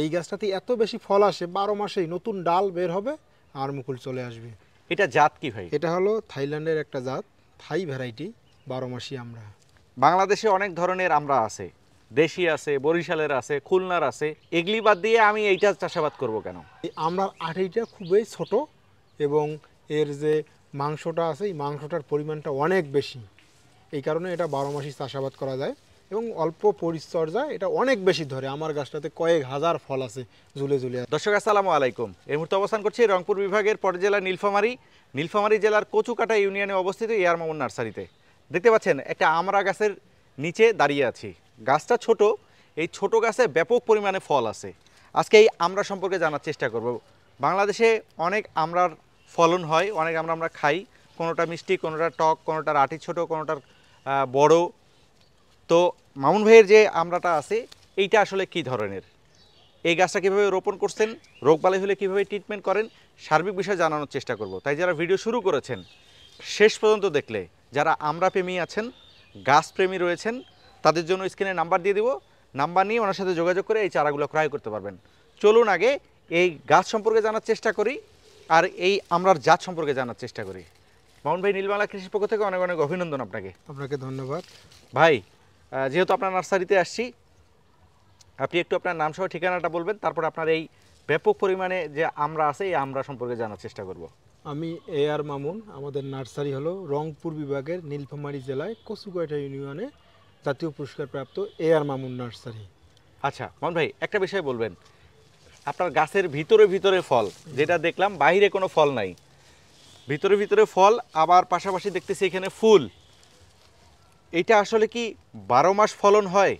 এই গাছটাতে এত বেশি ফল আসে বারো মাসেই নতুন ডাল বের হবে আর মুকুল চলে আসবে এটা জাত কি ভাই এটা হলো থাইল্যান্ডের একটা জাত থাই ভ্যারাইটি বারো মাসি আমরা বাংলাদেশে অনেক ধরনের আমরা আছে দেশি আছে বরিশালের আছে খুলনার আছে এগুলি বাদ দিয়ে আমি এইটা চাষাবাদ করব কেন আমরা আটাইটা খুবই ছোট এবং এর যে মাংসটা আছে এই মাংসটার পরিমাণটা অনেক বেশি এই কারণে এটা বারো মাসই চাষাবাদ করা যায় এবং অল্প পরিচর্যা এটা অনেক বেশি ধরে আমার গাছটাতে কয়েক হাজার ফল আছে ঝুলে ঝুলে দর্শক আসসালামু আলাইকুম এই মুহূর্তে অবস্থান করছি রংপুর বিভাগের পরজেলা নীলফামারি নীলফামারি জেলার কচুকাটা ইউনিয়নে অবস্থিত এয়ার মামুন নার্সারিতে দেখতে পাচ্ছেন একটা আমরা গাছের নিচে দাঁড়িয়ে আছি গাছটা ছোট এই ছোট গাছে ব্যাপক পরিমাণে ফল আছে আজকে এই আমরা সম্পর্কে জানার চেষ্টা করব বাংলাদেশে অনেক আমরার ফলন হয় অনেক আমরা আমরা খাই কোনোটা মিষ্টি কোনোটা টক কোনোটার আটি ছোট কোনোটার বড় তো মামুন ভাইয়ের যে আমড়াটা আছে এইটা আসলে কি ধরনের এই গাছটা কীভাবে রোপণ করছেন রোগবালাই হলে কীভাবে ট্রিটমেন্ট করেন সার্বিক বিষয়ে জানানোর চেষ্টা করব তাই যারা ভিডিও শুরু করেছেন শেষ পর্যন্ত দেখলে যারা আমরা প্রেমী আছেন গাছ প্রেমী রয়েছেন তাদের জন্য স্ক্রিনে নাম্বার দিয়ে দেবো নাম্বার নিয়ে ওনার সাথে যোগাযোগ করে এই চারাগুলো ক্রয় করতে পারবেন চলুন আগে এই গাছ সম্পর্কে জানার চেষ্টা করি আর এই আমরার জাত সম্পর্কে জানার চেষ্টা করি মামুন ভাই নীলমালা কৃষির পক্ষ থেকে অনেক অনেক অভিনন্দন আপনাকে আপনাকে ধন্যবাদ ভাই যেহেতু আপনার নার্সারিতে আসছি আপনি একটু আপনার নামসহ ঠিকানাটা বলবেন তারপর আপনার এই ব্যাপক পরিমাণে যে আমরা আছে এই আমরা সম্পর্কে জানার চেষ্টা করব আমি এ আর মামুন আমাদের নার্সারি হলো রংপুর বিভাগের নীলফামারি জেলায় কচুকয়টা ইউনিয়নে জাতীয় পুরস্কার প্রাপ্ত এ আর মামুন নার্সারি আচ্ছা মন ভাই একটা বিষয় বলবেন আপনার গাছের ভিতরে ভিতরে ফল যেটা দেখলাম বাহিরে কোনো ফল নাই ভিতরে ভিতরে ফল আবার পাশাপাশি দেখতেছি এখানে ফুল এটা আসলে কি বারো মাস ফলন হয়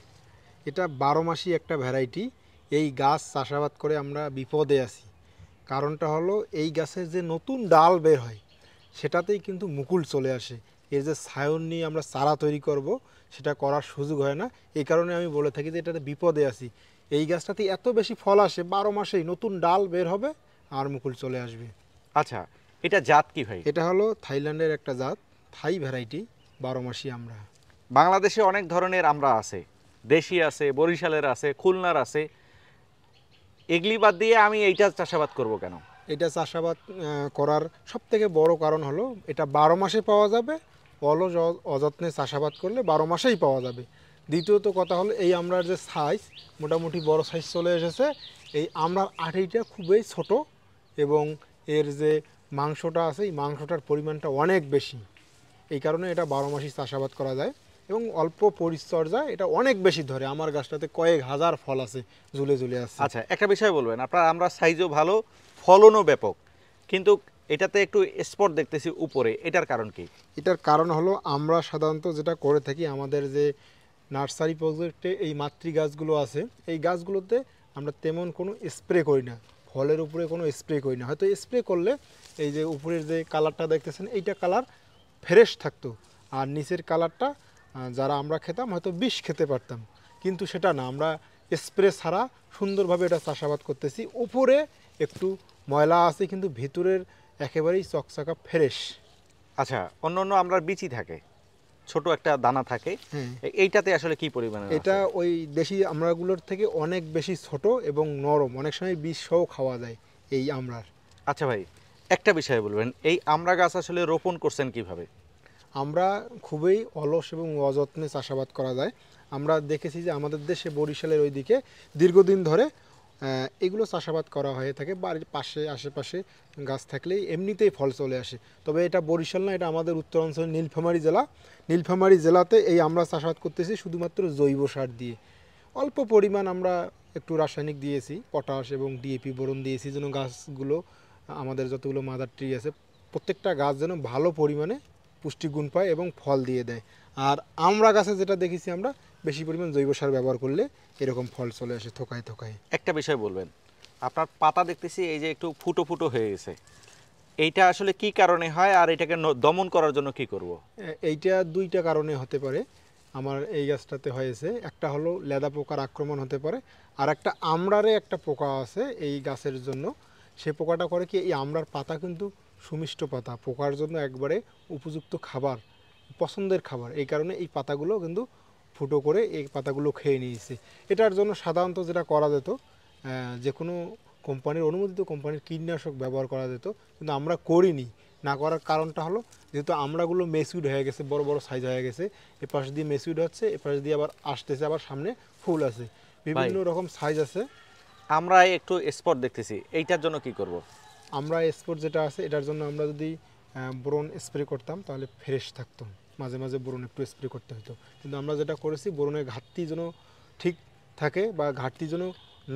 এটা বারো মাসই একটা ভ্যারাইটি এই গাছ চাষাবাদ করে আমরা বিপদে আছি কারণটা হলো এই গাছের যে নতুন ডাল বের হয় সেটাতেই কিন্তু মুকুল চলে আসে এর যে সায়ন নিয়ে আমরা চারা তৈরি করব সেটা করার সুযোগ হয় না এই কারণে আমি বলে থাকি যে এটাতে বিপদে আছি এই গাছটাতে এত বেশি ফল আসে বারো মাসেই নতুন ডাল বের হবে আর মুকুল চলে আসবে আচ্ছা এটা জাত কি ভাই এটা হলো থাইল্যান্ডের একটা জাত থাই ভ্যারাইটি বারো মাসি আমরা বাংলাদেশে অনেক ধরনের আমরা আছে দেশি আছে বরিশালের আছে খুলনার আছে এগুলি বাদ দিয়ে আমি এইটা চাষাবাদ করব কেন এটা চাষাবাদ করার সব থেকে বড় কারণ হলো এটা বারো মাসে পাওয়া যাবে অলস অযত্নে চাষাবাদ করলে বারো মাসেই পাওয়া যাবে দ্বিতীয়ত কথা হলো এই আমরার যে সাইজ মোটামুটি বড় সাইজ চলে এসেছে এই আমরার আটিটা খুবই ছোট এবং এর যে মাংসটা আছে এই মাংসটার পরিমাণটা অনেক বেশি এই কারণে এটা বারো মাসই চাষাবাদ করা যায় এবং অল্প পরিচর্যা এটা অনেক বেশি ধরে আমার গাছটাতে কয়েক হাজার ফল আছে ঝুলে ঝুলে আছে আচ্ছা একটা বিষয় বলবেন আপনার আমরা সাইজও ভালো ফলনও ব্যাপক কিন্তু এটাতে একটু স্পট দেখতেছি উপরে এটার কারণ কি এটার কারণ হলো আমরা সাধারণত যেটা করে থাকি আমাদের যে নার্সারি প্রজেক্টে এই মাতৃ গাছগুলো আছে এই গাছগুলোতে আমরা তেমন কোনো স্প্রে করি না ফলের উপরে কোনো স্প্রে করি না হয়তো স্প্রে করলে এই যে উপরের যে কালারটা দেখতেছেন এইটা কালার ফ্রেশ থাকতো আর নিচের কালারটা যারা আমরা খেতাম হয়তো বিষ খেতে পারতাম কিন্তু সেটা না আমরা স্প্রে ছাড়া সুন্দরভাবে এটা চাষাবাদ করতেছি উপরে একটু ময়লা আছে কিন্তু ভিতরের একেবারেই চকচকা ফ্রেশ আচ্ছা অন্য অন্য আমরা বিচি থাকে ছোট একটা দানা থাকে এইটাতে আসলে কি পরিমাণে এটা ওই দেশি আমড়াগুলোর থেকে অনেক বেশি ছোট এবং নরম অনেক সময় বিষ সহ খাওয়া যায় এই আমড়ার আচ্ছা ভাই একটা বিষয় বলবেন এই আমরা গাছ আসলে রোপণ করছেন কিভাবে আমরা খুবই অলস এবং অযত্নে চাষাবাদ করা যায় আমরা দেখেছি যে আমাদের দেশে বরিশালের ওইদিকে দীর্ঘদিন ধরে এগুলো চাষাবাদ করা হয়ে থাকে বাড়ির পাশে আশেপাশে গাছ থাকলেই এমনিতেই ফল চলে আসে তবে এটা বরিশাল না এটা আমাদের উত্তরাঞ্চলের নীলফামারি জেলা নীলফামারি জেলাতে এই আমরা চাষাবাদ করতেছি শুধুমাত্র জৈব সার দিয়ে অল্প পরিমাণ আমরা একটু রাসায়নিক দিয়েছি পটাশ এবং ডিএপি বোরন দিয়েছি যেন গাছগুলো আমাদের যতগুলো মাদার ট্রি আছে প্রত্যেকটা গাছ যেন ভালো পরিমাণে পুষ্টিগুণ পায় এবং ফল দিয়ে দেয় আর আমরা গাছে যেটা দেখেছি আমরা বেশি পরিমাণ জৈব সার ব্যবহার করলে এরকম ফল চলে আসে থোকায় থোকায় একটা বিষয় বলবেন আপনার পাতা দেখতেছি এই যে একটু ফুটো ফুটো হয়ে গেছে এইটা আসলে কি কারণে হয় আর এটাকে দমন করার জন্য কি করব। এইটা দুইটা কারণে হতে পারে আমার এই গাছটাতে হয়েছে একটা হলো লেদা পোকার আক্রমণ হতে পারে আর একটা আমরারে একটা পোকা আছে এই গাছের জন্য সে পোকাটা করে কি এই আমরার পাতা কিন্তু সুমিষ্ট পাতা পোকার জন্য একবারে উপযুক্ত খাবার পছন্দের খাবার এই কারণে এই পাতাগুলো কিন্তু ফুটো করে এই পাতাগুলো খেয়ে নিয়েছে এটার জন্য সাধারণত যেটা করা যেত যে কোনো কোম্পানির অনুমোদিত কোম্পানির কীটনাশক ব্যবহার করা যেত কিন্তু আমরা করিনি না করার কারণটা হলো যেহেতু আমরাগুলো মেসিউড হয়ে গেছে বড় বড় সাইজ হয়ে গেছে এ পাশ দিয়ে মেসিউড হচ্ছে এ পাশ দিয়ে আবার আসতেছে আবার সামনে ফুল আছে বিভিন্ন রকম সাইজ আছে আমরা একটু স্পট দেখতেছি এইটার জন্য কি করব। আমরা স্পোর্ট যেটা আছে এটার জন্য আমরা যদি বোরন স্প্রে করতাম তাহলে ফ্রেশ থাকতাম মাঝে মাঝে বোরন একটু স্প্রে করতে হতো কিন্তু আমরা যেটা করেছি বোরনের ঘাটতি যেন ঠিক থাকে বা ঘাটতি যেন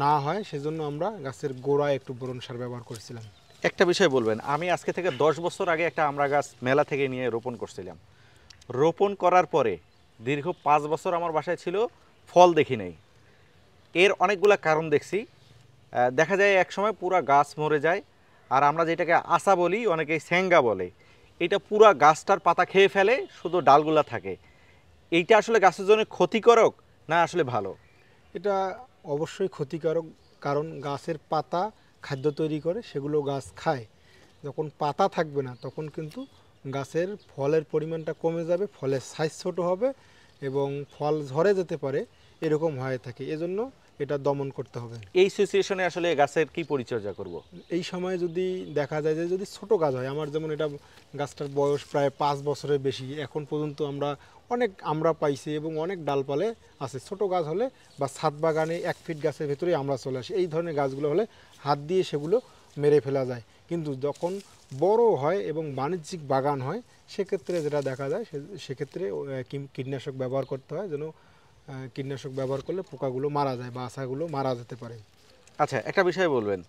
না হয় সেজন্য আমরা গাছের গোড়ায় একটু বোরন সার ব্যবহার করেছিলাম একটা বিষয় বলবেন আমি আজকে থেকে দশ বছর আগে একটা আমরা গাছ মেলা থেকে নিয়ে রোপণ করছিলাম রোপণ করার পরে দীর্ঘ পাঁচ বছর আমার বাসায় ছিল ফল দেখি নাই এর অনেকগুলো কারণ দেখছি দেখা যায় এক সময় পুরো গাছ মরে যায় আর আমরা যেটাকে আশা বলি অনেকে স্যাঙ্গা বলে এটা পুরা গাছটার পাতা খেয়ে ফেলে শুধু ডালগুলা থাকে এইটা আসলে গাছের জন্য ক্ষতিকারক না আসলে ভালো এটা অবশ্যই ক্ষতিকারক কারণ গাছের পাতা খাদ্য তৈরি করে সেগুলো গাছ খায় যখন পাতা থাকবে না তখন কিন্তু গাছের ফলের পরিমাণটা কমে যাবে ফলের সাইজ ছোটো হবে এবং ফল ঝরে যেতে পারে এরকম হয়ে থাকে এজন্য এটা দমন করতে হবে এই সিচুয়েশনে আসলে গাছের কি পরিচর্যা করব এই সময় যদি দেখা যায় যে যদি ছোট গাছ হয় আমার যেমন এটা গাছটার বয়স প্রায় পাঁচ বছরের বেশি এখন পর্যন্ত আমরা অনেক আমরা পাইছি এবং অনেক ডালপালে আছে ছোট গাছ হলে বা ছাদ বাগানে এক ফিট গাছের ভেতরে আমরা চলে আসি এই ধরনের গাছগুলো হলে হাত দিয়ে সেগুলো মেরে ফেলা যায় কিন্তু যখন বড় হয় এবং বাণিজ্যিক বাগান হয় সেক্ষেত্রে যেটা দেখা যায় সেক্ষেত্রে কীটনাশক ব্যবহার করতে হয় যেন কীটনাশক ব্যবহার করলে পোকাগুলো মারা যায় বা আশাগুলো মারা যেতে পারে আচ্ছা একটা বিষয় বলবেন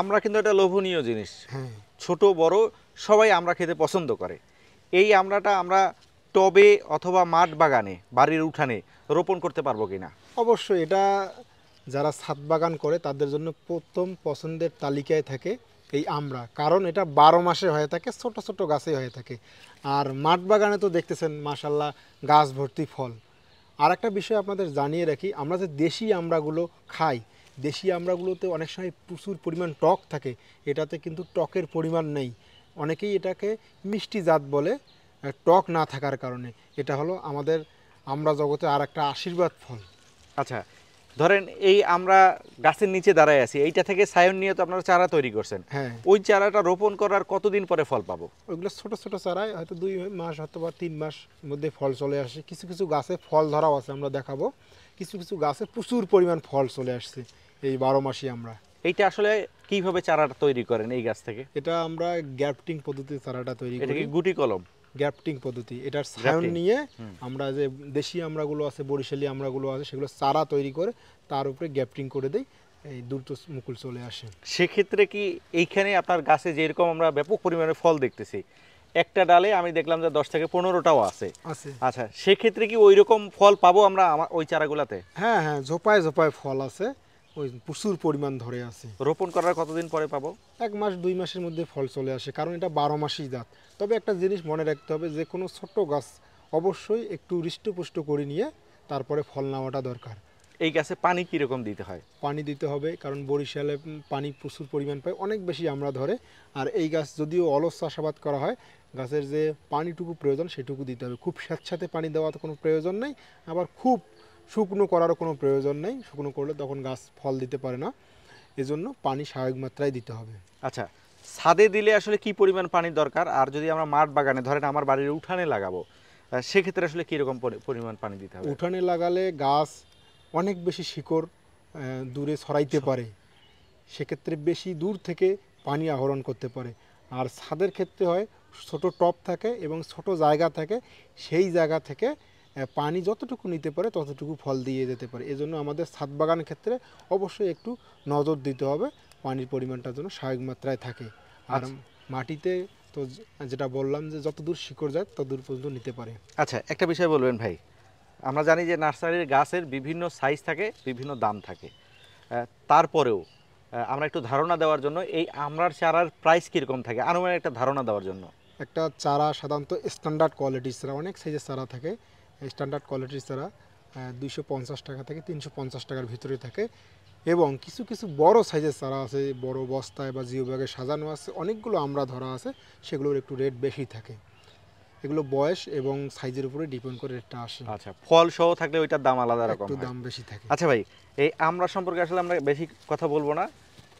আমরা কিন্তু এটা লোভনীয় জিনিস হ্যাঁ। ছোট বড় সবাই আমরা খেতে পছন্দ করে এই আমড়াটা আমরা টবে অথবা মাঠ বাগানে বাড়ির উঠানে রোপণ করতে পারবো কিনা অবশ্যই এটা যারা ছাদ বাগান করে তাদের জন্য প্রথম পছন্দের তালিকায় থাকে এই আমরা কারণ এটা বারো মাসে হয়ে থাকে ছোট ছোট গাছে হয়ে থাকে আর মাঠ বাগানে তো দেখতেছেন মাসাল্লাহ গাছ ভর্তি ফল আর একটা বিষয় আপনাদের জানিয়ে রাখি আমরা যে দেশি আমরাগুলো খাই দেশি আমরাগুলোতে অনেক সময় প্রচুর পরিমাণ টক থাকে এটাতে কিন্তু টকের পরিমাণ নেই অনেকেই এটাকে মিষ্টি জাত বলে টক না থাকার কারণে এটা হলো আমাদের আমরা জগতে আর একটা আশীর্বাদ ফল আচ্ছা ধরেন এই আমরা গাছের নিচে দাঁড়ায় আছি এইটা থেকে সায়ন নিয়ে তো আপনারা চারা তৈরি করছেন হ্যাঁ। ওই চারাটা রোপণ করার কতদিন পরে ফল পাবো ওইগুলো ছোট ছোট চারায় হয়তো দুই মাস হয়তো বা তিন মাস মধ্যে ফল চলে আসে কিছু কিছু গাছে ফল ধরাও আছে আমরা দেখাবো কিছু কিছু গাছে প্রচুর পরিমাণ ফল চলে আসছে এই বারো মাসে আমরা এইটা আসলে কিভাবে চারাটা তৈরি করেন এই গাছ থেকে এটা আমরা গ্যাপটিং পদ্ধতিতে চারাটা তৈরি করি গুটি কলম গ্যাপটিং পদ্ধতি এটার সায়ন নিয়ে আমরা যে দেশি আমরাগুলো আছে বরিশালি আমরাগুলো আছে সেগুলো চারা তৈরি করে তার উপরে গ্যাপটিং করে দেই এই দ্রুত মুকুল চলে আসে সেক্ষেত্রে কি এইখানে আপনার গাছে যেরকম আমরা ব্যাপক পরিমাণে ফল দেখতেছি একটা ডালে আমি দেখলাম যে দশ থেকে পনেরোটাও আছে আচ্ছা সেক্ষেত্রে কি ওই রকম ফল পাবো আমরা ওই চারাগুলাতে হ্যাঁ হ্যাঁ ঝোপায় ঝোপায় ফল আছে ওই প্রচুর পরিমাণ ধরে আছে রোপণ করার কতদিন পরে পাবো এক মাস দুই মাসের মধ্যে ফল চলে আসে কারণ এটা বারো মাসই দাঁত তবে একটা জিনিস মনে রাখতে হবে যে কোনো ছোট্ট গাছ অবশ্যই একটু হৃষ্টপুষ্ট করে নিয়ে তারপরে ফল নেওয়াটা দরকার এই গাছে পানি কীরকম দিতে হয় পানি দিতে হবে কারণ বরিশালে পানি প্রচুর পরিমাণ পায় অনেক বেশি আমরা ধরে আর এই গাছ যদিও অলস চাষাবাদ করা হয় গাছের যে পানিটুকু প্রয়োজন সেটুকু দিতে হবে খুব স্যাঁতস্যাঁতে পানি দেওয়া তো কোনো প্রয়োজন নেই আবার খুব শুকনো করার কোনো প্রয়োজন নেই শুকনো করলে তখন গাছ ফল দিতে পারে না এজন্য পানি স্বাভাবিক মাত্রায় দিতে হবে আচ্ছা ছাদে দিলে আসলে কি পরিমাণ পানির দরকার আর যদি আমরা মাঠ বাগানে ধরেন আমার বাড়ির উঠানে লাগাবো সেক্ষেত্রে আসলে কীরকম পরিমাণ পানি দিতে হবে উঠানে লাগালে গাছ অনেক বেশি শিকড় দূরে ছড়াইতে আচ্ছা। পারে সেক্ষেত্রে বেশি দূর থেকে পানি আহরণ করতে পারে আর ছাদের ক্ষেত্রে হয় ছোট টপ থাকে এবং ছোট জায়গা থাকে সেই জায়গা থেকে পানি যতটুকু নিতে পারে ততটুকু ফল দিয়ে যেতে পারে এজন্য আমাদের ছাদ বাগান ক্ষেত্রে অবশ্যই একটু নজর দিতে হবে পানির পরিমাণটা যেন স্বাভাবিক মাত্রায় থাকে আর আচ্ছা। মাটিতে তো যেটা বললাম যে যতদূর শিকড় যায় ততদূর পর্যন্ত নিতে পারে আচ্ছা একটা বিষয় বলবেন ভাই আমরা জানি যে নার্সারির গাছের বিভিন্ন সাইজ থাকে বিভিন্ন দাম থাকে তারপরেও আমরা একটু ধারণা দেওয়ার জন্য এই আমরার চারার প্রাইস কীরকম থাকে আনুমানিক একটা ধারণা দেওয়ার জন্য একটা চারা সাধারণত স্ট্যান্ডার্ড কোয়ালিটির চারা অনেক সাইজের চারা থাকে স্ট্যান্ডার্ড কোয়ালিটির ছাড়া দুইশো টাকা থেকে তিনশো টাকার ভিতরে থাকে এবং কিছু কিছু বড় সাইজের তারা আছে বড় বস্তায় বা জিও ব্যাগে সাজানো আছে অনেকগুলো আমরা ধরা আছে সেগুলোর একটু রেট বেশি থাকে এগুলো বয়স এবং সাইজের উপরে ডিপেন্ড করে রেটটা আসে আচ্ছা ফল সহ থাকলে ওইটার দাম আলাদা রকম একটু দাম বেশি থাকে আচ্ছা ভাই এই আমরা সম্পর্কে আসলে আমরা বেশি কথা বলবো না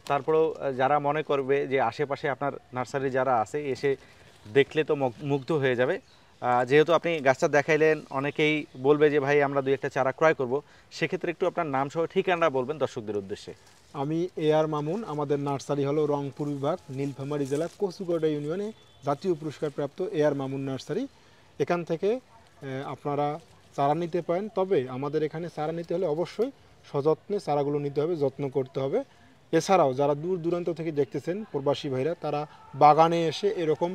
তারপরেও যারা মনে করবে যে আশেপাশে আপনার নার্সারি যারা আছে এসে দেখলে তো মুগ্ধ হয়ে যাবে যেহেতু আপনি গাছটা দেখাইলেন অনেকেই বলবে যে ভাই আমরা দুই একটা চারা ক্রয় করব সেক্ষেত্রে একটু আপনার নাম সহ ঠিকানা বলবেন দর্শকদের উদ্দেশ্যে আমি এ আর মামুন আমাদের নার্সারি হলো রংপুর বিভাগ নীলফামারী জেলা কচুগড়া ইউনিয়নে জাতীয় পুরস্কারপ্রাপ্ত এ আর মামুন নার্সারি এখান থেকে আপনারা চারা নিতে পারেন তবে আমাদের এখানে চারা নিতে হলে অবশ্যই সযত্নে চারাগুলো নিতে হবে যত্ন করতে হবে এছাড়াও যারা দূর দূরান্ত থেকে দেখতেছেন প্রবাসী ভাইরা তারা বাগানে এসে এরকম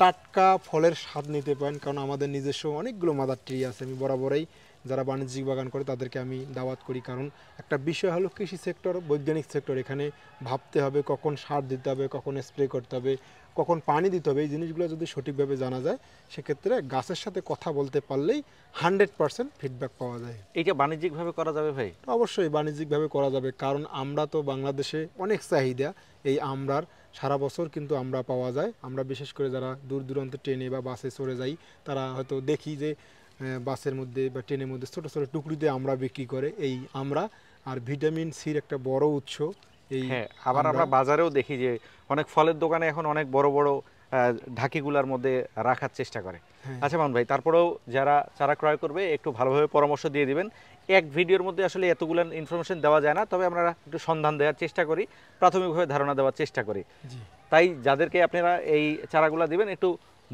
টাটকা ফলের স্বাদ নিতে পারেন কারণ আমাদের নিজস্ব অনেকগুলো মাদার ট্রি আছে আমি বরাবরই যারা বাণিজ্যিক বাগান করে তাদেরকে আমি দাওয়াত করি কারণ একটা বিষয় হলো কৃষি সেক্টর বৈজ্ঞানিক সেক্টর এখানে ভাবতে হবে কখন সার দিতে হবে কখন স্প্রে করতে হবে কখন পানি দিতে হবে এই জিনিসগুলো যদি সঠিকভাবে জানা যায় সেক্ষেত্রে গাছের সাথে কথা বলতে পারলেই হান্ড্রেড পার্সেন্ট ফিডব্যাক পাওয়া যায় এটা বাণিজ্যিকভাবে করা যাবে ভাই অবশ্যই বাণিজ্যিকভাবে করা যাবে কারণ আমরা তো বাংলাদেশে অনেক চাহিদা এই আমরার সারা বছর কিন্তু আমরা পাওয়া যায় আমরা বিশেষ করে যারা দূর দূরান্ত ট্রেনে বা বাসে চড়ে যাই তারা হয়তো দেখি যে বাসের মধ্যে বা ট্রেনের মধ্যে ছোটো ছোটো টুকরিতে আমরা বিক্রি করে এই আমরা আর ভিটামিন সির একটা বড় উৎস এই হ্যাঁ, আবার আমরা বাজারেও দেখি যে অনেক ফলের দোকানে এখন অনেক বড় বড় ঢাকিগুলার মধ্যে রাখার চেষ্টা করে হ্যাঁ। আচ্ছা মান ভাই তারপরেও যারা চারা ক্রয় করবে একটু ভালোভাবে পরামর্শ দিয়ে দিবেন এক ভিডিওর মধ্যে আসলে এতগুলো ইনফরমেশন দেওয়া যায় না তবে আমরা একটু সন্ধান দেওয়ার চেষ্টা করি প্রাথমিকভাবে ধারণা দেওয়ার চেষ্টা করি তাই যাদেরকে আপনারা এই চারাগুলো দিবেন একটু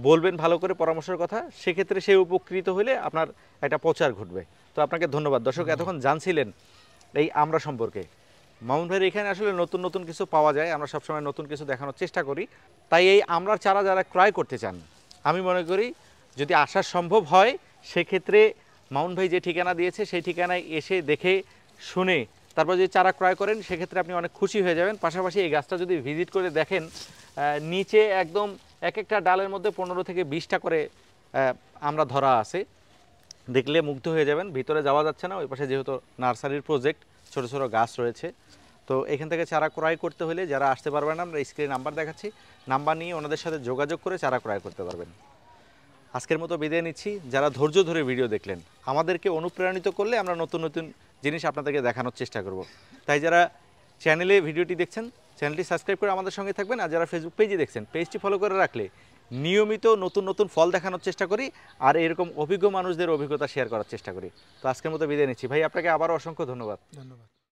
বলবেন ভালো করে পরামর্শের কথা সেক্ষেত্রে সে উপকৃত হলে আপনার একটা প্রচার ঘটবে তো আপনাকে ধন্যবাদ দর্শক এতক্ষণ জানছিলেন এই আমরা সম্পর্কে মামুন ভাইয়ের এখানে আসলে নতুন নতুন কিছু পাওয়া যায় আমরা সবসময় নতুন কিছু দেখানোর চেষ্টা করি তাই এই আমরার চারা যারা ক্রয় করতে চান আমি মনে করি যদি আসা সম্ভব হয় সেক্ষেত্রে মাউন্ট ভাই যে ঠিকানা দিয়েছে সেই ঠিকানায় এসে দেখে শুনে তারপর যদি চারা ক্রয় করেন সেক্ষেত্রে আপনি অনেক খুশি হয়ে যাবেন পাশাপাশি এই গাছটা যদি ভিজিট করে দেখেন নিচে একদম এক একটা ডালের মধ্যে পনেরো থেকে বিশটা করে আমরা ধরা আছে দেখলে মুগ্ধ হয়ে যাবেন ভিতরে যাওয়া যাচ্ছে না ওই পাশে যেহেতু নার্সারির প্রজেক্ট ছোট ছোট গাছ রয়েছে তো এখান থেকে চারা ক্রয় করতে হলে যারা আসতে পারবেন আমরা স্ক্রিনে নাম্বার দেখাচ্ছি নাম্বার নিয়ে ওনাদের সাথে যোগাযোগ করে চারা ক্রয় করতে পারবেন আজকের মতো বিদায় নিচ্ছি যারা ধৈর্য ধরে ভিডিও দেখলেন আমাদেরকে অনুপ্রাণিত করলে আমরা নতুন নতুন জিনিস আপনাদেরকে দেখানোর চেষ্টা করব। তাই যারা চ্যানেলে ভিডিওটি দেখছেন চ্যানেলটি সাবস্ক্রাইব করে আমাদের সঙ্গে থাকবেন আর যারা ফেসবুক পেজে দেখছেন পেজটি ফলো করে রাখলে নিয়মিত নতুন নতুন ফল দেখানোর চেষ্টা করি আর এরকম অভিজ্ঞ মানুষদের অভিজ্ঞতা শেয়ার করার চেষ্টা করি তো আজকের মতো বিদায় নিচ্ছি ভাই আপনাকে আবারও অসংখ্য ধন্যবাদ ধন্যবাদ